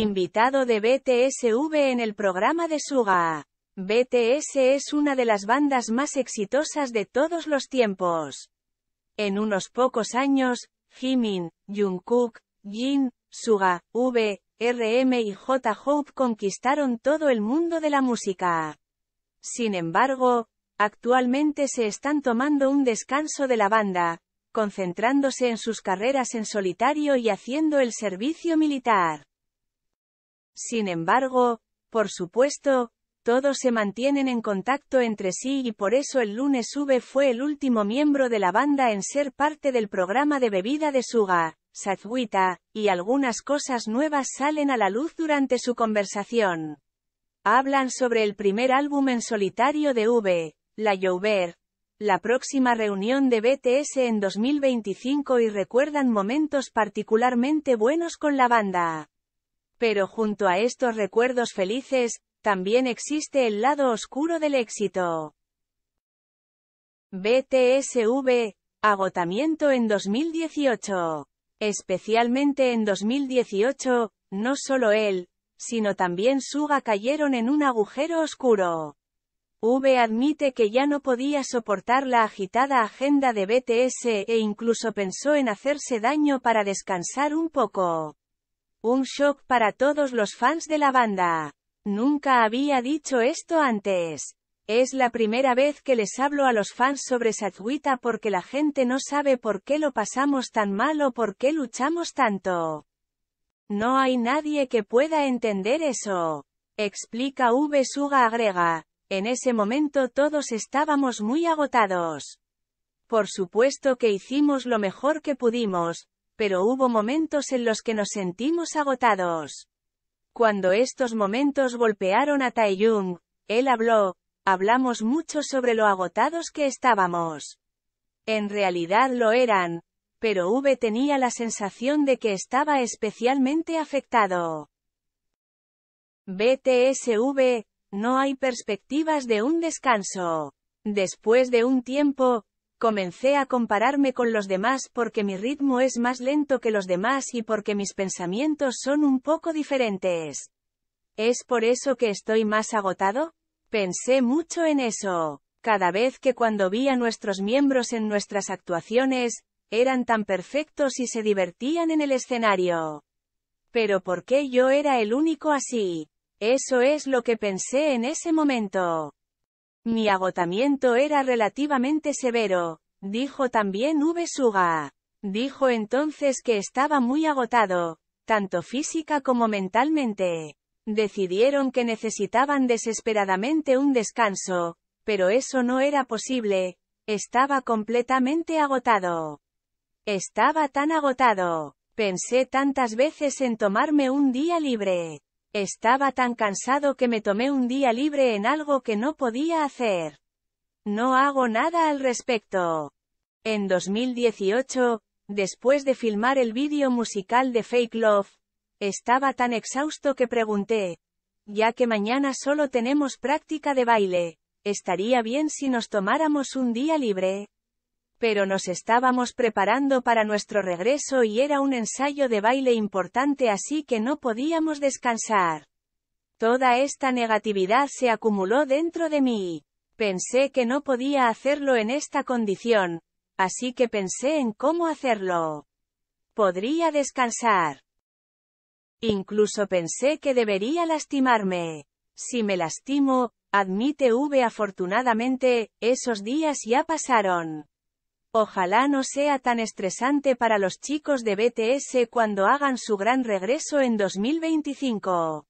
Invitado de BTSV en el programa de Suga. BTS es una de las bandas más exitosas de todos los tiempos. En unos pocos años, Jimin, Jungkook, Jin, Suga, V, RM y J-Hope conquistaron todo el mundo de la música. Sin embargo, actualmente se están tomando un descanso de la banda, concentrándose en sus carreras en solitario y haciendo el servicio militar. Sin embargo, por supuesto, todos se mantienen en contacto entre sí y por eso el lunes V fue el último miembro de la banda en ser parte del programa de bebida de Suga, Sazwita, y algunas cosas nuevas salen a la luz durante su conversación. Hablan sobre el primer álbum en solitario de V, La Llover, la próxima reunión de BTS en 2025 y recuerdan momentos particularmente buenos con la banda. Pero junto a estos recuerdos felices, también existe el lado oscuro del éxito. BTSV, agotamiento en 2018. Especialmente en 2018, no solo él, sino también Suga cayeron en un agujero oscuro. V admite que ya no podía soportar la agitada agenda de BTS e incluso pensó en hacerse daño para descansar un poco. Un shock para todos los fans de la banda. Nunca había dicho esto antes. Es la primera vez que les hablo a los fans sobre Satsuita porque la gente no sabe por qué lo pasamos tan mal o por qué luchamos tanto. No hay nadie que pueda entender eso. Explica V. Suga agrega. En ese momento todos estábamos muy agotados. Por supuesto que hicimos lo mejor que pudimos, pero hubo momentos en los que nos sentimos agotados. Cuando estos momentos golpearon a Taeyung, él habló, hablamos mucho sobre lo agotados que estábamos. En realidad lo eran, pero V tenía la sensación de que estaba especialmente afectado. BTSV, no hay perspectivas de un descanso. Después de un tiempo, Comencé a compararme con los demás porque mi ritmo es más lento que los demás y porque mis pensamientos son un poco diferentes. ¿Es por eso que estoy más agotado? Pensé mucho en eso. Cada vez que cuando vi a nuestros miembros en nuestras actuaciones, eran tan perfectos y se divertían en el escenario. Pero ¿por qué yo era el único así? Eso es lo que pensé en ese momento. Mi agotamiento era relativamente severo, dijo también V. Suga. Dijo entonces que estaba muy agotado, tanto física como mentalmente. Decidieron que necesitaban desesperadamente un descanso, pero eso no era posible, estaba completamente agotado. Estaba tan agotado, pensé tantas veces en tomarme un día libre. Estaba tan cansado que me tomé un día libre en algo que no podía hacer. No hago nada al respecto. En 2018, después de filmar el vídeo musical de Fake Love, estaba tan exhausto que pregunté, ya que mañana solo tenemos práctica de baile, estaría bien si nos tomáramos un día libre pero nos estábamos preparando para nuestro regreso y era un ensayo de baile importante así que no podíamos descansar. Toda esta negatividad se acumuló dentro de mí. Pensé que no podía hacerlo en esta condición, así que pensé en cómo hacerlo. Podría descansar. Incluso pensé que debería lastimarme. Si me lastimo, admite V afortunadamente, esos días ya pasaron. Ojalá no sea tan estresante para los chicos de BTS cuando hagan su gran regreso en 2025.